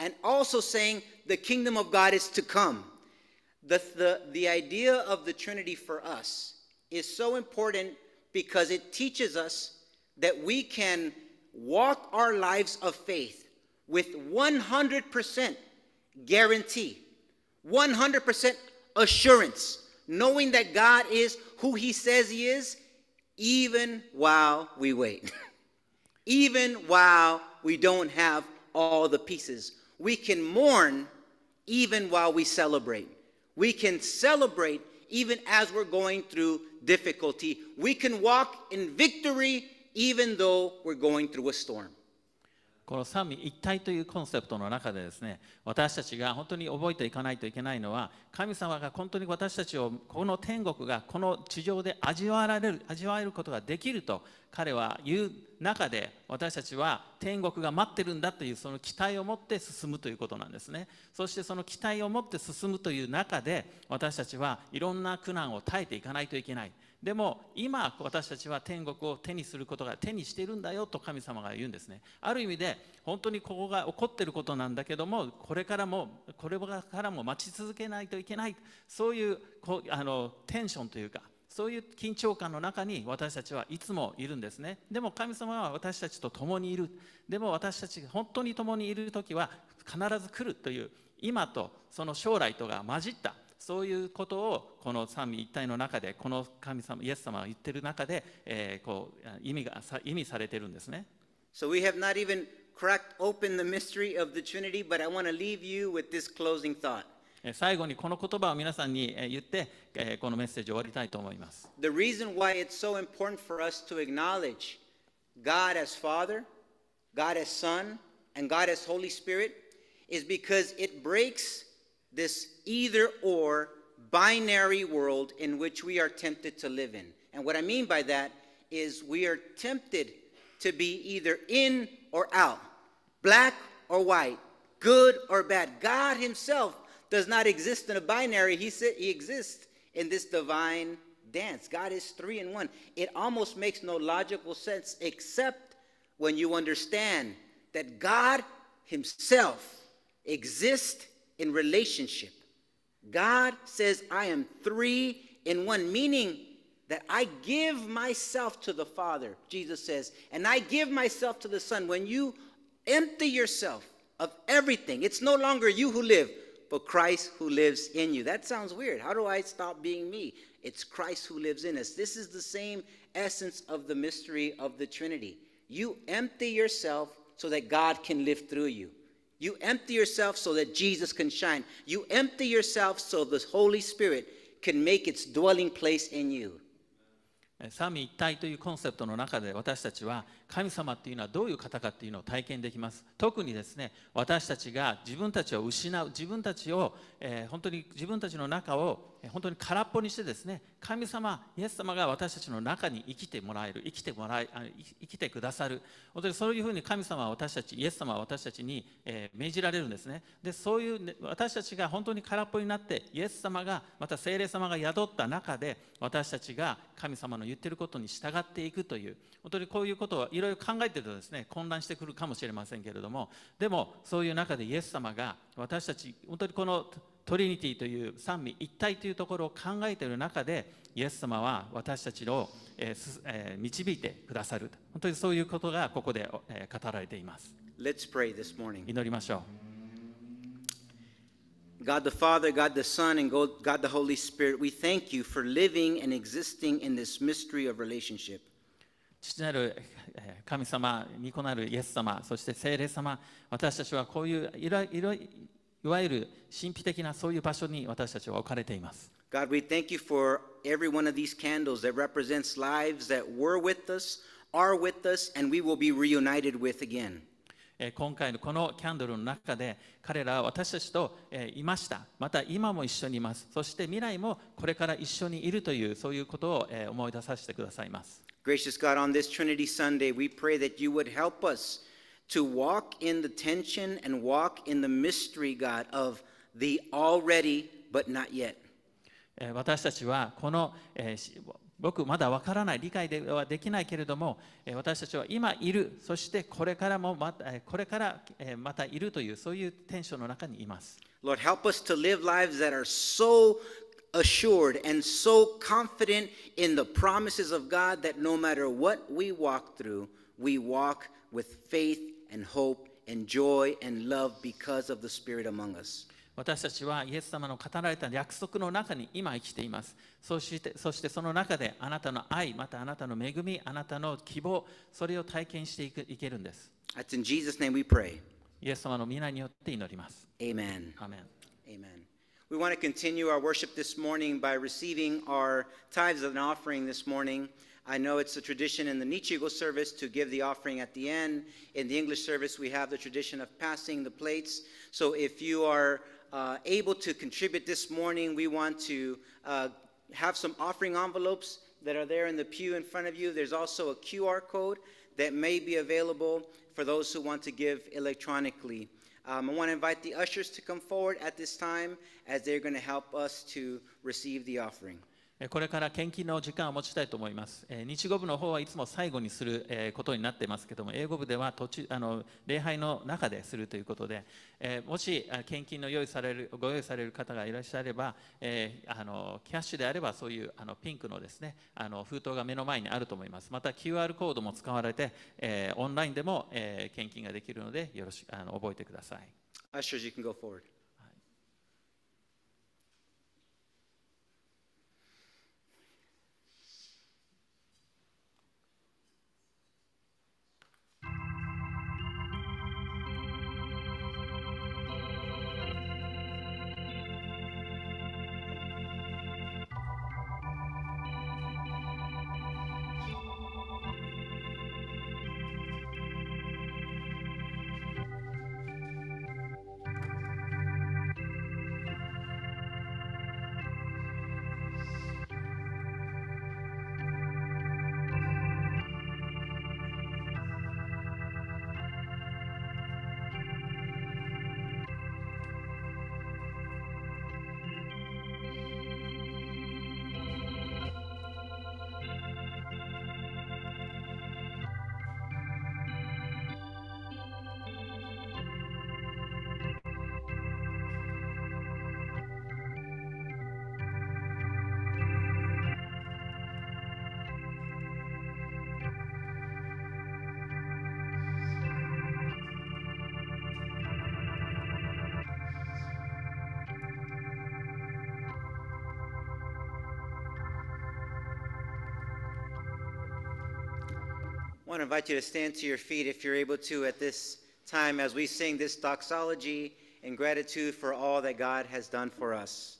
and also saying the kingdom of God is to come. The, the, the idea of the Trinity for us is so important because it teaches us that we can walk our lives of faith with 100% guarantee, 100% assurance, knowing that God is who He says He is, even while we wait, even while we don't have all the pieces we can mourn even while we celebrate. We can celebrate even as we're going through difficulty. We can walk in victory even though we're going through a storm. この三位一体というコンセプトの中でですね私たちが本当に覚えていかないといけないのは神様が本当に私たちをこの天国がこの地上で味わわれる味わえることができると彼は言う中で私たちは天国が待ってるんだというその期待を持って進むということなんですねそしてその期待を持って進むという中で私たちはいろんな苦難を耐えていかないといけない。でも今私たちは天国を手にすることが手にしているんだよと神様が言うんですねある意味で本当にここが起こっていることなんだけどもこれからもこれからも待ち続けないといけないそういうこあのテンションというかそういう緊張感の中に私たちはいつもいるんですねでも神様は私たちと共にいるでも私たちが本当に共にいる時は必ず来るという今とその将来とが混じったそういうことをこの三位一体の中でこの神様イエス様が言ってる中で、えー、こう意味が意味されてるんですね。So we have not even cracked open the mystery of the Trinity, but I want to leave you with this closing thought. 最後にこの言葉を皆さんに言って、このメッセージを終わりたいと思います。The reason why it's so important for us to acknowledge God as Father, God as Son, and God as Holy Spirit is because it breaks this either or binary world in which we are tempted to live in. And what I mean by that is we are tempted to be either in or out, black or white, good or bad. God Himself does not exist in a binary, He, he exists in this divine dance. God is three in one. It almost makes no logical sense except when you understand that God Himself exists in relationship. God says, I am three in one, meaning that I give myself to the Father, Jesus says, and I give myself to the Son. When you empty yourself of everything, it's no longer you who live, but Christ who lives in you. That sounds weird. How do I stop being me? It's Christ who lives in us. This is the same essence of the mystery of the Trinity. You empty yourself so that God can live through you. You empty yourself so that Jesus can shine. You empty yourself so the Holy Spirit can make its dwelling place in you. 三位一体というコンセプトの中で私たちは神様っていうのはどういう方かっていうのを体験できます特にですね私たちが自分たちを失う自分たちを、えー、本当に自分たちの中を本当に空っぽにしてですね神様イエス様が私たちの中に生きてもらえる生きてもらい生きてくださる本当にそういうふうに神様は私たちイエス様は私たちに、え命じられるんですねでそういう、ね、私たちが本当に空っぽになってイエス様がまた聖霊様が宿った中で私たちが神様の言ってることに従っていくという本当にこういうことをいろいろ考えてるとですね混乱してくるかもしれませんけれどもでもそういう中でイエス様が私たち本当にこのトリニティという三位一体というところを考えている中でイエス様は私たちを、えーえー、導いてくださる本当にそういうことがここで、えー、語られています Let's pray this morning. 祈りましょう God the Father, God the Son, and God the Holy Spirit, we thank you for living and existing in this mystery of relationship. 父なる神様、御子なるイエス様、そして聖霊様、私たちはこういういろいろいわゆる神秘的なそういう場所に私たちは置かれています。God, we thank you for every one of these candles that represents lives that were with us, are with us, and we will be reunited with again. 今回のこのキャンドルの中で彼らは私たちといました。また今も一緒にいます。そして未来もこれから一緒にいるというそういうことを思い出させてくださいます。Gracious God, on this Trinity Sunday, we pray that you would help us to walk in the tension and walk in the mystery, God, of the already but not yet. 私たちはこの、えー、僕まだわからない理解ではできないけれども私たちは今いるそしてこれからもまたこれからまたいるというそういうテンションの中にいます。Lord, help us to live lives that are so assured and so confident in the promises of God that no matter what we walk through, we walk with faith and hope and joy and love because of the Spirit among us. 私たちはイエス様の語られた約束の中に今生きています。そしてそしてその中であなたの愛、またあなたの恵み、あなたの希望、それを体験していくいけるんです。That's in Jesus name we pray. イエス様の皆によって祈ります。Amen. Amen. Amen. We want to continue our worship this morning by receiving our tithes and offering this morning. I know it's a tradition in the Nichigo service to give the offering at the end. In the English service, we have the tradition of passing the plates. So if you are uh, able to contribute this morning, we want to uh, have some offering envelopes that are there in the pew in front of you. There's also a QR code that may be available for those who want to give electronically. Um, I want to invite the ushers to come forward at this time as they're going to help us to receive the offering. これから献金の時間を持ちたいと思います。日語部の方はいつも最後にすることになってますけども、英語部では途中あの礼拝の中でするということで、もし献金の用意されるご用意される方がいらっしゃれば、あのキャッシュであればそういうあのピンクのですねあの封筒が目の前にあると思います。また QR コードも使われて、オンラインでも献金ができるのでよろしあの覚えてください。s h e r you can go forward. I want to invite you to stand to your feet if you're able to at this time as we sing this doxology in gratitude for all that God has done for us.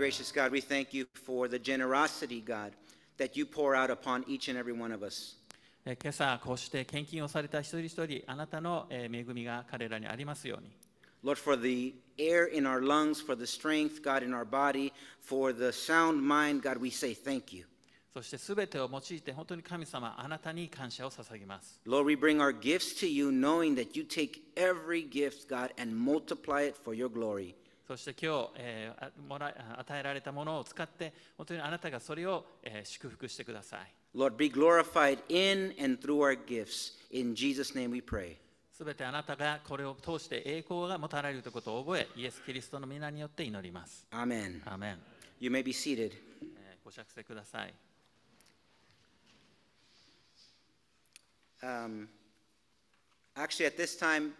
gracious God, we thank you for the generosity, God, that you pour out upon each and every one of us. 今朝こうして献金をされた一人一人あなたの恵みが彼らにありますように。Lord, for the air in our lungs, for the strength, God, in our body, for the sound mind, God, we say thank you. そしてすべてを用いて本当に神様あなたに感謝を捧げます。Lord, we bring our gifts to you knowing that you take every gift, God, and multiply it for your glory. そして今日、えー、もら与えられたものを使って本当にあなたがそれを、えー、祝福してください。Lord, be glorified in and through our gifts. In Jesus' name we pray. すべてあなたがこれを通して栄光がもたられるということを覚え、イエス・キリストの皆によって祈ります。アメン。アメン。You may be seated. ご着席ください。Um, actually, at this time,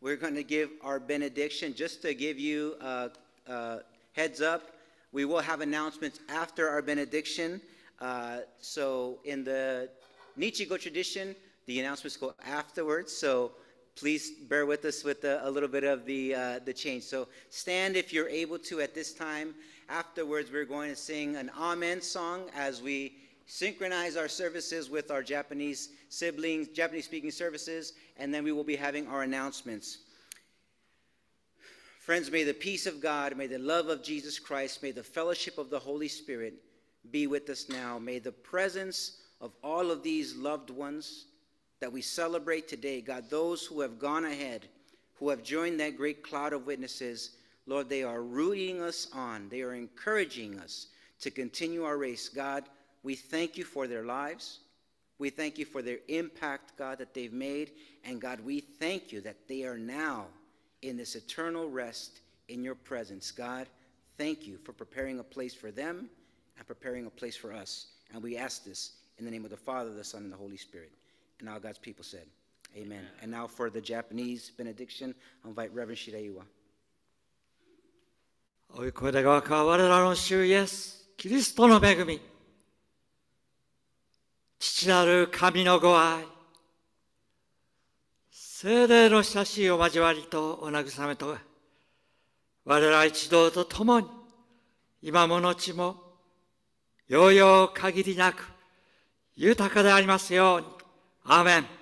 We're going to give our benediction. Just to give you a, a heads up, we will have announcements after our benediction. Uh, so, in the Nichigo tradition, the announcements go afterwards. So, please bear with us with a, a little bit of the, uh, the change. So, stand if you're able to at this time. Afterwards, we're going to sing an Amen song as we synchronize our services with our Japanese siblings, Japanese speaking services, and then we will be having our announcements. Friends, may the peace of God, may the love of Jesus Christ, may the fellowship of the Holy Spirit be with us now. May the presence of all of these loved ones that we celebrate today, God, those who have gone ahead, who have joined that great cloud of witnesses, Lord, they are rooting us on. They are encouraging us to continue our race. God, we thank you for their lives. We thank you for their impact, God, that they've made. And God, we thank you that they are now in this eternal rest in your presence. God, thank you for preparing a place for them and preparing a place for us. And we ask this in the name of the Father, the Son, and the Holy Spirit. And all God's people said, Amen. Amen. And now for the Japanese benediction, I invite Reverend Shiraiwa. お声だけは我らの主イエス、キリストの恵み。父なる神のご愛、聖霊の親しいお交わりとお慰めと、我ら一同と共に、今ものも、ようよう限りなく、豊かでありますように。アーメン。